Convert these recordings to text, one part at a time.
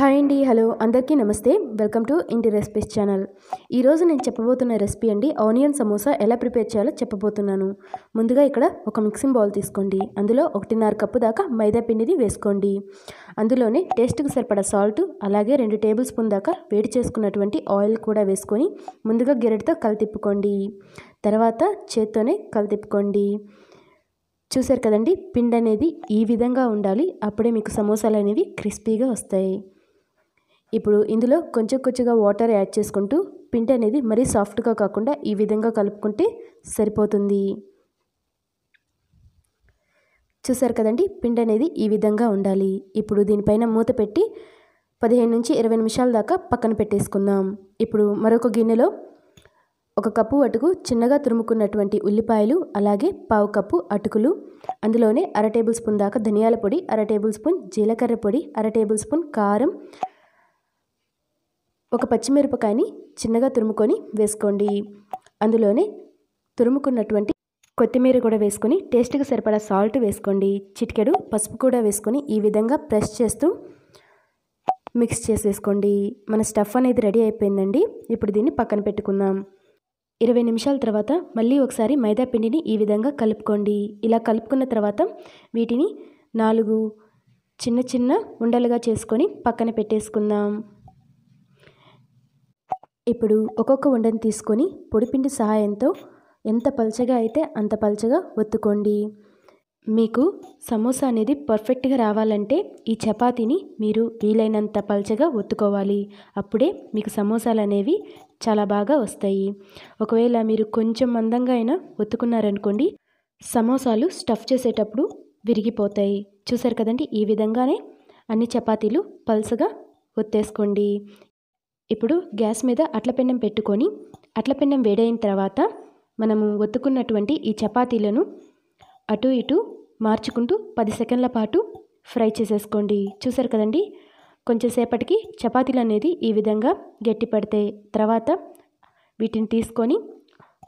hi అండి hello అందరికీ నమస్తే welcome to Inti recipes channel ఈరోజు నేను చెప్పబోతున్న రెసిపీ అండి ఆనియన్ సమోసా ఎలా ప్రిపేర్ చేయాలో చెప్పబోతున్నాను ముందుగా ఇక్కడ ఒక మిక్సింగ్ బౌల్ తీసుకోండి అందులో ఒకటిన్నర కప్పు దాకా మైదా పిండిది వేసుకోండి అందులోనే టేస్ట్కి సరిపడా సాల్ట్ అలాగే రెండు టేబుల్ స్పూన్ దాకా వేడి చేసుకున్నటువంటి ఆయిల్ కూడా వేసుకొని ముందుగా గిరెట్తో కలితిప్పుకోండి తర్వాత చేత్తోనే కలితిప్పుకోండి చూశారు కదండి పిండి అనేది ఈ విధంగా ఉండాలి అప్పుడే మీకు సమోసాలు అనేవి క్రిస్పీగా వస్తాయి ఇప్పుడు ఇందులో కొంచెం కొంచెంగా వాటర్ యాడ్ చేసుకుంటూ పిండి అనేది మరీ సాఫ్ట్గా కాకుండా ఈ విధంగా కలుపుకుంటే సరిపోతుంది చూసారు కదండి పిండి అనేది ఈ విధంగా ఉండాలి ఇప్పుడు దీనిపైన మూత పెట్టి పదిహేను నుంచి ఇరవై నిమిషాల దాకా పక్కన పెట్టేసుకుందాం ఇప్పుడు మరొక గిన్నెలో ఒక కప్పు అటుకు చిన్నగా తురుముకున్నటువంటి ఉల్లిపాయలు అలాగే పావు కప్పు అటుకులు అందులోనే అర టేబుల్ స్పూన్ దాకా ధనియాల పొడి అర టేబుల్ స్పూన్ జీలకర్ర పొడి అర టేబుల్ స్పూన్ కారం ఒక పచ్చిమిరపకాయని చిన్నగా తురుముకొని వేసుకోండి అందులోనే తురుముకున్నటువంటి కొత్తిమీర కూడా వేసుకొని టేస్ట్కి సరిపడా సాల్ట్ వేసుకోండి చిటికెడు పసుపు కూడా వేసుకొని ఈ విధంగా ప్రెస్ చేస్తూ మిక్స్ చేసేసుకోండి మన స్టఫ్ అనేది రెడీ అయిపోయిందండి ఇప్పుడు దీన్ని పక్కన పెట్టుకుందాం ఇరవై నిమిషాల తర్వాత మళ్ళీ ఒకసారి మైదా పిండిని ఈ విధంగా కలుపుకోండి ఇలా కలుపుకున్న తర్వాత వీటిని నాలుగు చిన్న చిన్న ఉండలుగా చేసుకొని పక్కన పెట్టేసుకుందాం ఇప్పుడు ఒక్కొక్క ఉండని తీసుకొని పొడిపిండి సహాయంతో ఎంత పలచగా అయితే అంత పలచగా ఒత్తుకోండి మీకు సమోసా అనేది పర్ఫెక్ట్గా రావాలంటే ఈ చపాతీని మీరు వీలైనంత పలచగా ఒత్తుకోవాలి అప్పుడే మీకు సమోసాలు అనేవి చాలా బాగా వస్తాయి ఒకవేళ మీరు కొంచెం మందంగా అయినా ఒత్తుకున్నారనుకోండి సమోసాలు స్టఫ్ చేసేటప్పుడు విరిగిపోతాయి చూసారు కదండి ఈ విధంగానే అన్ని చపాతీలు పలుసగా ఒత్తేసుకోండి ఇప్పుడు గ్యాస్ మీద అట్లపిండం పెట్టుకొని అట్లపిండం వేడైన తర్వాత మనము ఒత్తుకున్నటువంటి ఈ చపాతీలను అటు ఇటు మార్చుకుంటూ పది సెకండ్ల పాటు ఫ్రై చేసేసుకోండి చూసారు కదండి కొంచెంసేపటికి చపాతీలు అనేది ఈ విధంగా గట్టి పడితే తర్వాత వీటిని తీసుకొని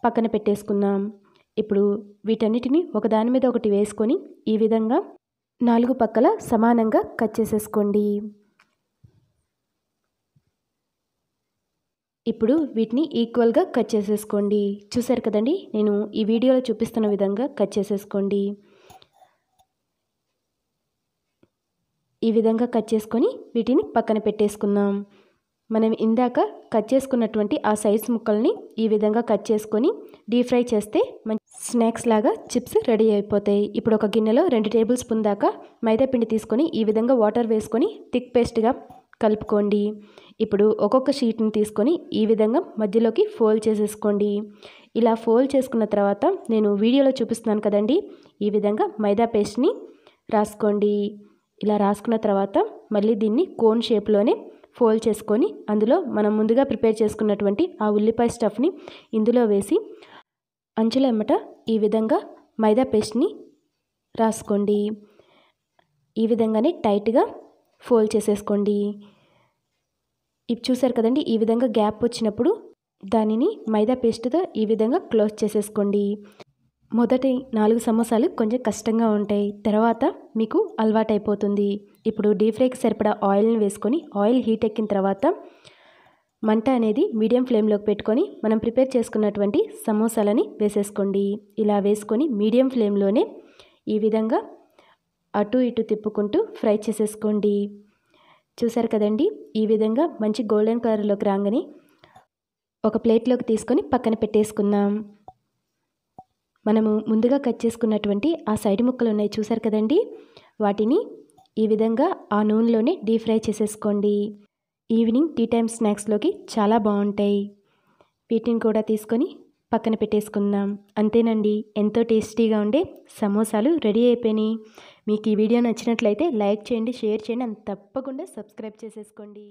పక్కన పెట్టేసుకుందాం ఇప్పుడు వీటన్నిటిని ఒకదాని మీద ఒకటి వేసుకొని ఈ విధంగా నాలుగు పక్కల సమానంగా కట్ చేసేసుకోండి ఇప్పుడు వీటిని ఈక్వల్గా కట్ చేసేసుకోండి చూసారు కదండి నేను ఈ వీడియోలో చూపిస్తున్న విధంగా కట్ చేసేసుకోండి ఈ విధంగా కట్ చేసుకొని వీటిని పక్కన పెట్టేసుకుందాం మనం ఇందాక కట్ చేసుకున్నటువంటి ఆ సైజ్ ముక్కల్ని ఈ విధంగా కట్ చేసుకొని డీప్ ఫ్రై చేస్తే మంచి స్నాక్స్ లాగా చిప్స్ రెడీ అయిపోతాయి ఇప్పుడు ఒక గిన్నెలో రెండు టేబుల్ స్పూన్ దాకా మైదా పిండి తీసుకొని ఈ విధంగా వాటర్ వేసుకొని థిక్ పేస్ట్గా కలుపుకోండి ఇప్పుడు ఒక్కొక్క షీట్ని తీసుకొని ఈ విధంగా మధ్యలోకి ఫోల్డ్ చేసేసుకోండి ఇలా ఫోల్డ్ చేసుకున్న తర్వాత నేను వీడియోలో చూపిస్తున్నాను కదండి ఈ విధంగా మైదా పేస్ట్ని రాసుకోండి ఇలా రాసుకున్న తర్వాత మళ్ళీ దీన్ని కోన్ షేప్లోనే ఫోల్డ్ చేసుకొని అందులో మనం ముందుగా ప్రిపేర్ చేసుకున్నటువంటి ఆ ఉల్లిపాయ స్టఫ్ని ఇందులో వేసి అంచుల ఎమ్మట ఈ విధంగా మైదా పేస్ట్ని రాసుకోండి ఈ విధంగానే టైట్గా ఫోల్డ్ చేసేసుకోండి ఇవి చూసారు కదండి ఈ విధంగా గ్యాప్ వచ్చినప్పుడు దానిని మైదా పేస్ట్తో ఈ విధంగా క్లోజ్ చేసేసుకోండి మొదటి నాలుగు సమోసాలు కొంచెం కష్టంగా ఉంటాయి తర్వాత మీకు అలవాటైపోతుంది ఇప్పుడు డీప్ ఫ్రైకి సరిపడా ఆయిల్ని వేసుకొని ఆయిల్ హీట్ ఎక్కిన తర్వాత మంట అనేది మీడియం ఫ్లేమ్లోకి పెట్టుకొని మనం ప్రిపేర్ చేసుకున్నటువంటి సమోసాలని వేసేసుకోండి ఇలా వేసుకొని మీడియం ఫ్లేమ్లోనే ఈ విధంగా అటు ఇటు తిప్పుకుంటూ ఫ్రై చేసేసుకోండి చూసారు కదండి ఈ విధంగా మంచి గోల్డెన్ కలర్లోకి రాగానే ఒక ప్లేట్లోకి తీసుకొని పక్కన పెట్టేసుకుందాం మనము ముందుగా కట్ చేసుకున్నటువంటి ఆ సైడ్ ముక్కలు ఉన్నాయి చూసారు కదండి వాటిని ఈ విధంగా ఆ నూనెలోనే డీప్ ఫ్రై చేసేసుకోండి ఈవినింగ్ టీ టైమ్ స్నాక్స్లోకి చాలా బాగుంటాయి వీటిని కూడా తీసుకొని పక్కన పెట్టేసుకుందాం అంతేనండి ఎంతో టేస్టీగా ఉండే సమోసాలు రెడీ అయిపోయినాయి మీకు ఈ వీడియో నచ్చినట్లయితే లైక్ చేయండి షేర్ చేయండి అండ్ తప్పకుండా సబ్స్క్రైబ్ చేసేసుకోండి